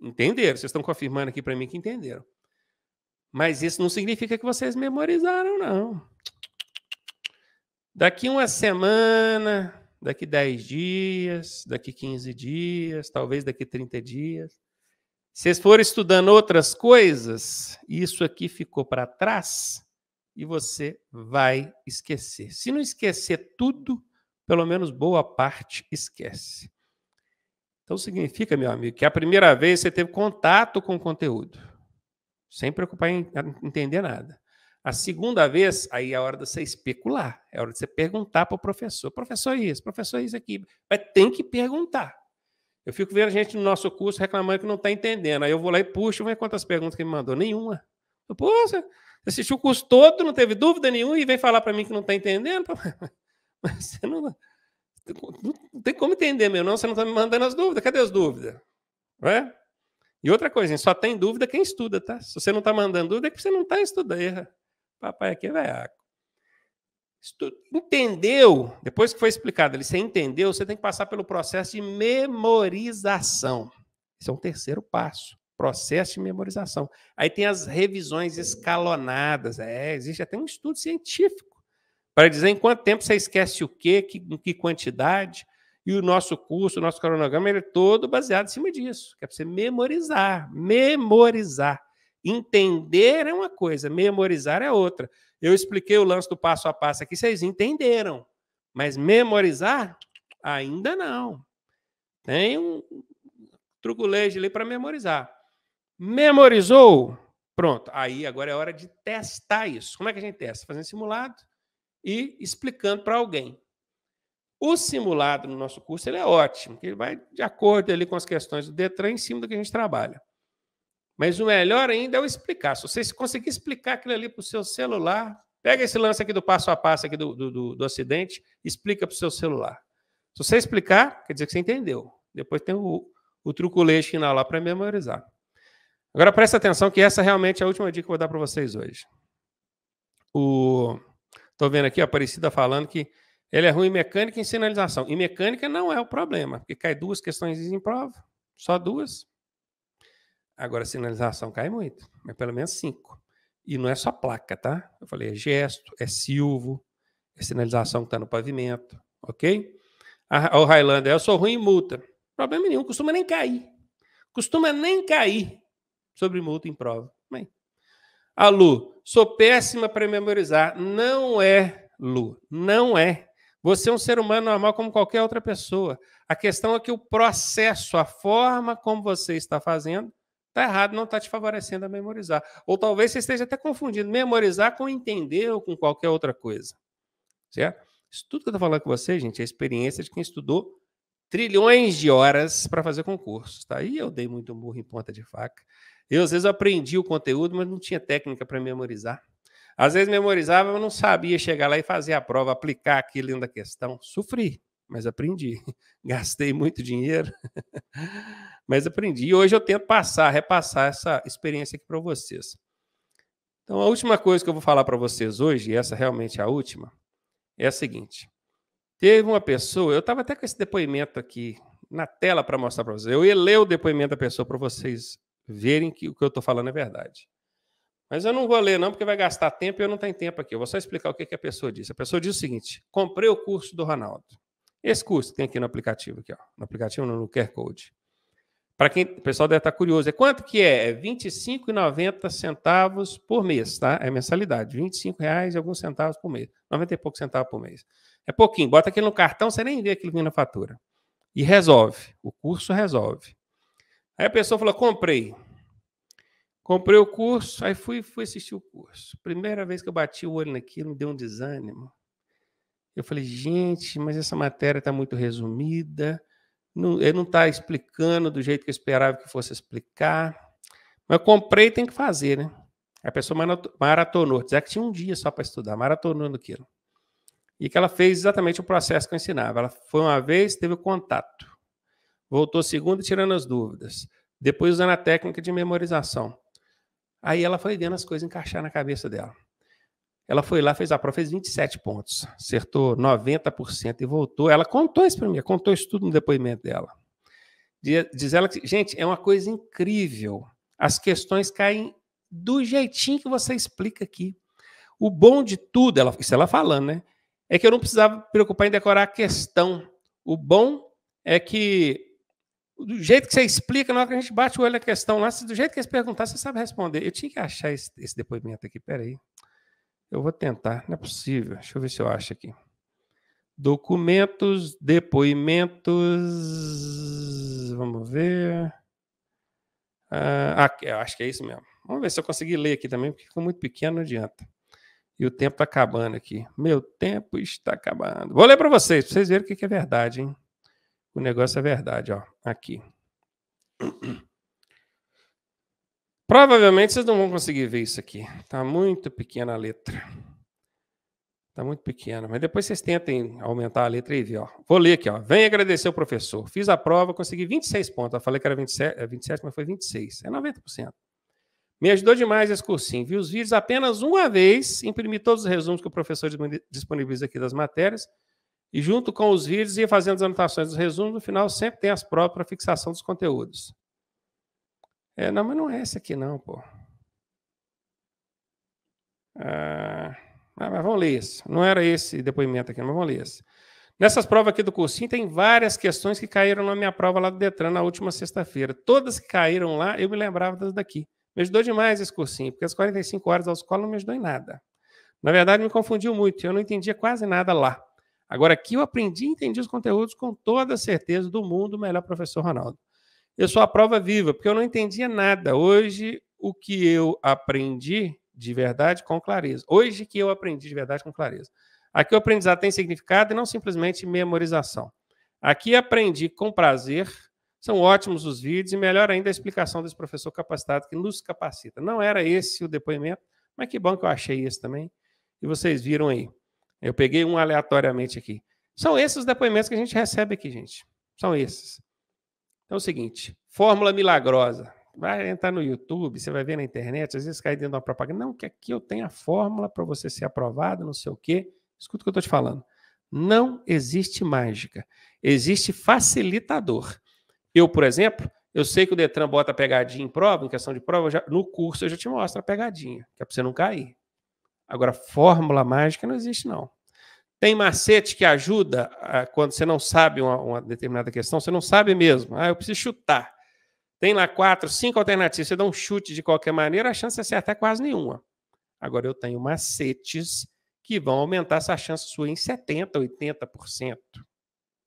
Entenderam. Vocês estão confirmando aqui para mim que entenderam. Mas isso não significa que vocês memorizaram, não. Daqui uma semana, daqui 10 dias, daqui 15 dias, talvez daqui 30 dias. Vocês forem estudando outras coisas, isso aqui ficou para trás e você vai esquecer. Se não esquecer tudo, pelo menos boa parte esquece. Então significa, meu amigo, que a primeira vez você teve contato com o conteúdo, sem preocupar em entender nada. A segunda vez, aí é a hora de você especular, é a hora de você perguntar para o professor: professor, isso, professor, isso aqui. Mas tem que perguntar. Eu fico vendo gente no nosso curso reclamando que não está entendendo. Aí eu vou lá e puxo, vê quantas perguntas que ele me mandou. Nenhuma. Eu, Pô, você assistiu o curso todo, não teve dúvida nenhuma e vem falar para mim que não está entendendo. Mas você não, não tem como entender, meu, não. Você não está me mandando as dúvidas. Cadê as dúvidas? Não é? E outra coisa, só tem dúvida quem estuda, tá? Se você não está mandando dúvida, é que você não está estudando. Papai aqui é Entendeu? Depois que foi explicado ali, você entendeu, você tem que passar pelo processo de memorização. Esse é um terceiro passo. Processo de memorização. Aí tem as revisões escalonadas. É, existe até um estudo científico para dizer em quanto tempo você esquece o quê, que, em que quantidade. E o nosso curso, o nosso cronograma, ele é todo baseado em cima disso, que é para você memorizar, memorizar. Entender é uma coisa, memorizar é outra. Eu expliquei o lance do passo a passo aqui, vocês entenderam. Mas memorizar, ainda não. Tem um truculejo ali para memorizar. Memorizou? Pronto. Aí agora é hora de testar isso. Como é que a gente testa? Fazendo simulado, e explicando para alguém. O simulado no nosso curso ele é ótimo, ele vai de acordo ali com as questões do Detran em cima do que a gente trabalha. Mas o melhor ainda é o explicar. Se você conseguir explicar aquilo ali para o seu celular, pega esse lance aqui do passo a passo aqui do, do, do, do acidente, explica para o seu celular. Se você explicar, quer dizer que você entendeu. Depois tem o, o truculês final lá para memorizar. Agora presta atenção que essa realmente é a última dica que eu vou dar para vocês hoje. O Estou vendo aqui a Aparecida falando que ele é ruim em mecânica e em sinalização. E mecânica não é o problema, porque cai duas questões em prova, só duas. Agora, sinalização cai muito, mas pelo menos cinco. E não é só placa, tá? Eu falei, é gesto, é silvo, é sinalização que está no pavimento, ok? o Highlander, eu sou ruim em multa. Problema nenhum, costuma nem cair. Costuma nem cair sobre multa em prova. Bem, a Lu, sou péssima para memorizar. Não é, Lu, não é. Você é um ser humano normal como qualquer outra pessoa. A questão é que o processo, a forma como você está fazendo, está errado, não está te favorecendo a memorizar. Ou talvez você esteja até confundindo memorizar com entender ou com qualquer outra coisa. Certo? Isso tudo que eu estou falando com você, gente, é a experiência de quem estudou trilhões de horas para fazer concursos. Tá? E eu dei muito burro em ponta de faca. Eu, às vezes, aprendi o conteúdo, mas não tinha técnica para memorizar. Às vezes, memorizava, mas não sabia chegar lá e fazer a prova, aplicar aquilo dentro da questão. Sofri, mas aprendi. Gastei muito dinheiro, mas aprendi. E hoje eu tento passar, repassar essa experiência aqui para vocês. Então, a última coisa que eu vou falar para vocês hoje, e essa realmente é a última, é a seguinte. Teve uma pessoa, eu estava até com esse depoimento aqui na tela para mostrar para vocês. Eu ia ler o depoimento da pessoa para vocês verem que o que eu estou falando é verdade. Mas eu não vou ler, não, porque vai gastar tempo e eu não tenho tempo aqui. Eu vou só explicar o que, que a pessoa disse. A pessoa disse o seguinte: comprei o curso do Ronaldo. Esse curso tem aqui no aplicativo, aqui, ó, no aplicativo, no QR Code. Para quem o pessoal deve estar tá curioso, é quanto que é? É R$ 25,90 centavos por mês, tá? É mensalidade, R$ 25 reais e alguns centavos por mês, 90 e poucos centavos por mês. É pouquinho, bota aquilo no cartão, você nem vê aquilo vindo na fatura. E resolve, o curso resolve. Aí a pessoa falou: comprei. Comprei o curso, aí fui, fui assistir o curso. Primeira vez que eu bati o olho naquilo, me deu um desânimo. Eu falei, gente, mas essa matéria está muito resumida, não, ele não está explicando do jeito que eu esperava que fosse explicar. Mas eu comprei tem que fazer, né? A pessoa maratonou, dizia que tinha um dia só para estudar, maratonou aquilo. E que ela fez exatamente o processo que eu ensinava. Ela foi uma vez, teve o contato. Voltou segunda tirando as dúvidas. Depois usando a técnica de memorização. Aí ela foi vendo as coisas encaixar na cabeça dela. Ela foi lá, fez a prova, fez 27 pontos, acertou 90% e voltou. Ela contou isso para mim, contou isso tudo no depoimento dela. Diz ela que, gente, é uma coisa incrível. As questões caem do jeitinho que você explica aqui. O bom de tudo, ela, isso ela falando, né? É que eu não precisava me preocupar em decorar a questão. O bom é que do jeito que você explica, na hora que a gente bate o olho na questão lá, do jeito que eles perguntar, você sabe responder. Eu tinha que achar esse, esse depoimento aqui, peraí. Eu vou tentar, não é possível. Deixa eu ver se eu acho aqui. Documentos, depoimentos. Vamos ver. Ah, eu acho que é isso mesmo. Vamos ver se eu consegui ler aqui também, porque ficou muito pequeno, não adianta. E o tempo está acabando aqui. Meu tempo está acabando. Vou ler para vocês, para vocês verem o que é verdade, hein? O negócio é verdade, ó. Aqui. Provavelmente vocês não vão conseguir ver isso aqui. Tá muito pequena a letra. Tá muito pequena, mas depois vocês tentem aumentar a letra e ver, ó. Vou ler aqui, ó. Vem agradecer o professor. Fiz a prova, consegui 26 pontos. Eu falei que era 27, 27 é, mas foi 26. É 90%. Me ajudou demais esse cursinho. Vi os vídeos apenas uma vez, imprimi todos os resumos que o professor disponibiliza aqui das matérias e junto com os vídeos, ia fazendo as anotações dos resumos, no final sempre tem as provas para fixação dos conteúdos. É, não, mas não é esse aqui não, pô. Ah, ah mas vamos ler isso. Não era esse depoimento aqui, mas vamos ler esse. Nessas provas aqui do cursinho, tem várias questões que caíram na minha prova lá do Detran na última sexta-feira. Todas que caíram lá, eu me lembrava das daqui. Me ajudou demais esse cursinho, porque as 45 horas da escola não me ajudou em nada. Na verdade, me confundiu muito. Eu não entendia quase nada lá. Agora, aqui eu aprendi e entendi os conteúdos com toda a certeza do mundo, melhor professor Ronaldo. Eu sou a prova viva, porque eu não entendia nada. Hoje, o que eu aprendi de verdade com clareza. Hoje que eu aprendi de verdade com clareza. Aqui o aprendizado tem significado e não simplesmente memorização. Aqui aprendi com prazer, são ótimos os vídeos e melhor ainda a explicação desse professor capacitado que nos capacita. Não era esse o depoimento, mas que bom que eu achei esse também. E vocês viram aí. Eu peguei um aleatoriamente aqui. São esses os depoimentos que a gente recebe aqui, gente. São esses. Então é o seguinte: fórmula milagrosa. Vai entrar no YouTube, você vai ver na internet, às vezes cai dentro de uma propaganda. Não, que aqui eu tenho a fórmula para você ser aprovado, não sei o quê. Escuta o que eu estou te falando. Não existe mágica. Existe facilitador. Eu, por exemplo, eu sei que o Detran bota pegadinha em prova, em questão de prova, já, no curso eu já te mostro a pegadinha, que é para você não cair. Agora, fórmula mágica não existe, não. Tem macete que ajuda ah, quando você não sabe uma, uma, determinada questão, você não sabe mesmo. Ah, eu preciso chutar. Tem lá quatro, cinco alternativas. Você dá um chute de qualquer maneira, a chance de acertar é quase nenhuma. Agora, eu tenho macetes que vão aumentar essa chance sua em 70%, 80%.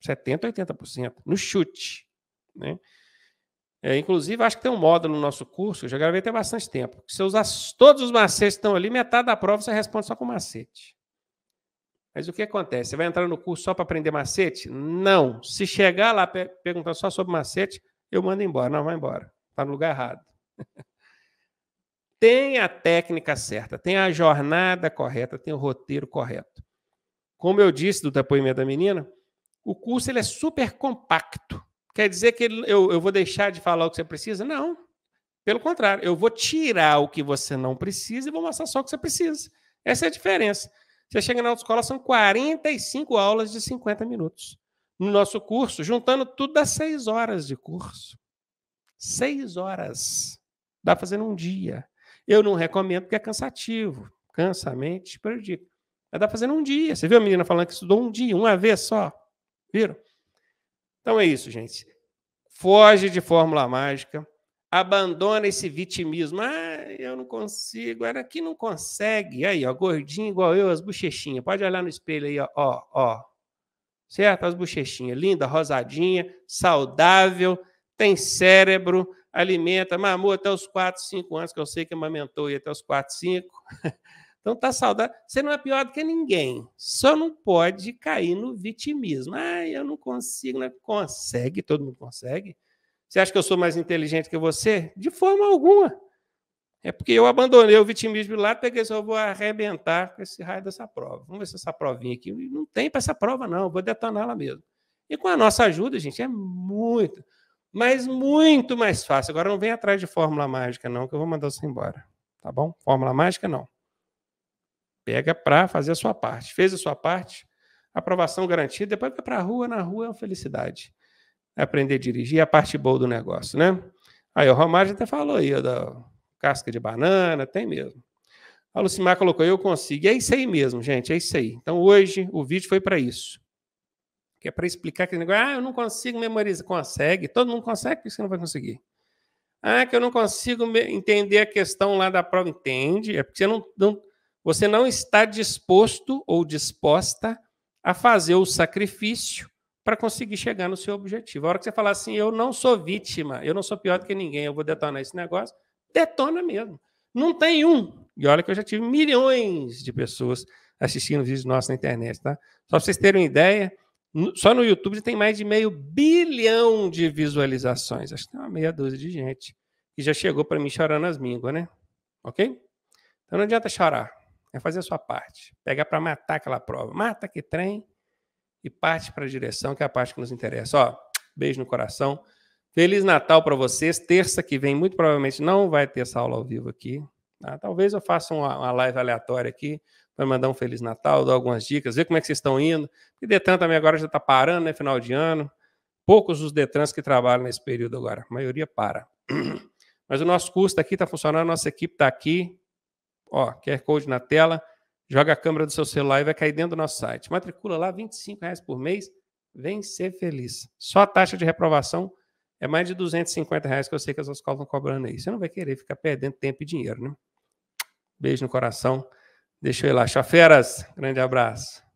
70%, 80% no chute. Né? É, inclusive, acho que tem um módulo no nosso curso, eu já gravei tem bastante tempo. Se usar todos os macetes que estão ali, metade da prova você responde só com macete. Mas o que acontece? Você vai entrar no curso só para aprender macete? Não. Se chegar lá per perguntar só sobre macete, eu mando embora. Não, vai embora. Está no lugar errado. tem a técnica certa, tem a jornada correta, tem o roteiro correto. Como eu disse do depoimento da menina, o curso ele é super compacto. Quer dizer que eu, eu vou deixar de falar o que você precisa? Não. Pelo contrário, eu vou tirar o que você não precisa e vou mostrar só o que você precisa. Essa é a diferença. Você chega na autoescola, são 45 aulas de 50 minutos. No nosso curso, juntando tudo, dá 6 horas de curso. 6 horas. Dá fazendo um dia. Eu não recomendo porque é cansativo. Cansa a mente, prejudica. Mas dá fazendo um dia. Você viu a menina falando que estudou um dia, uma vez só? Viram? Então é isso, gente. Foge de fórmula mágica, abandona esse vitimismo. Ah, eu não consigo, era que não consegue. Aí, ó, gordinho igual eu, as bochechinhas. Pode olhar no espelho aí, ó, ó, ó. Certo? As bochechinhas, linda, rosadinha, saudável, tem cérebro, alimenta, mamou até os 4, 5 anos, que eu sei que amamentou e até os 4, 5. Então tá saudável. Você não é pior do que ninguém. Só não pode cair no vitimismo. Ah, eu não consigo, não né? Consegue, todo mundo consegue. Você acha que eu sou mais inteligente que você? De forma alguma. É porque eu abandonei o vitimismo lá, peguei só vou arrebentar com esse raio dessa prova. Vamos ver se essa provinha aqui não tem para essa prova não, vou detonar ela mesmo. E com a nossa ajuda, gente, é muito, mas muito mais fácil. Agora não vem atrás de fórmula mágica não, que eu vou mandar você embora, tá bom? Fórmula mágica não pega para fazer a sua parte. Fez a sua parte, aprovação garantida, depois vai para a rua, na rua é uma felicidade. É aprender a dirigir é a parte boa do negócio, né? Aí o Romário até falou aí, da casca de banana, tem mesmo. A Lucimar colocou, eu consigo. E é isso aí mesmo, gente, é isso aí. Então hoje o vídeo foi para isso. Que é para explicar aquele negócio, ah, eu não consigo memorizar. Consegue, todo mundo consegue, por que você não vai conseguir? Ah, que eu não consigo entender a questão lá da prova. Entende, é porque você não, não você não está disposto ou disposta a fazer o sacrifício para conseguir chegar no seu objetivo. A hora que você falar assim, eu não sou vítima, eu não sou pior do que ninguém, eu vou detonar esse negócio, detona mesmo. Não tem um. E olha que eu já tive milhões de pessoas assistindo vídeos nossos na internet, tá? Só para vocês terem uma ideia, só no YouTube tem mais de meio bilhão de visualizações. Acho que tem uma meia dúzia de gente que já chegou para mim chorando as mínguas, né? Ok? Então não adianta chorar. É fazer a sua parte. Pegar para matar aquela prova. Mata que trem e parte para a direção, que é a parte que nos interessa. Ó, beijo no coração. Feliz Natal para vocês. Terça que vem, muito provavelmente, não vai ter essa aula ao vivo aqui. Tá? Talvez eu faça uma, uma live aleatória aqui para mandar um Feliz Natal, dar algumas dicas, ver como é que vocês estão indo. E Detran também agora já está parando, né? Final de ano. Poucos os Detrans que trabalham nesse período agora. A maioria para. Mas o nosso curso está aqui, está funcionando, a nossa equipe está aqui. Ó, QR Code na tela, joga a câmera do seu celular e vai cair dentro do nosso site. Matricula lá, R$ reais por mês, vem ser feliz. Só a taxa de reprovação é mais de 250 reais que eu sei que as escolas estão cobrando aí. Você não vai querer ficar perdendo tempo e dinheiro, né? Beijo no coração. Deixa eu ir lá. Chaferas, grande abraço.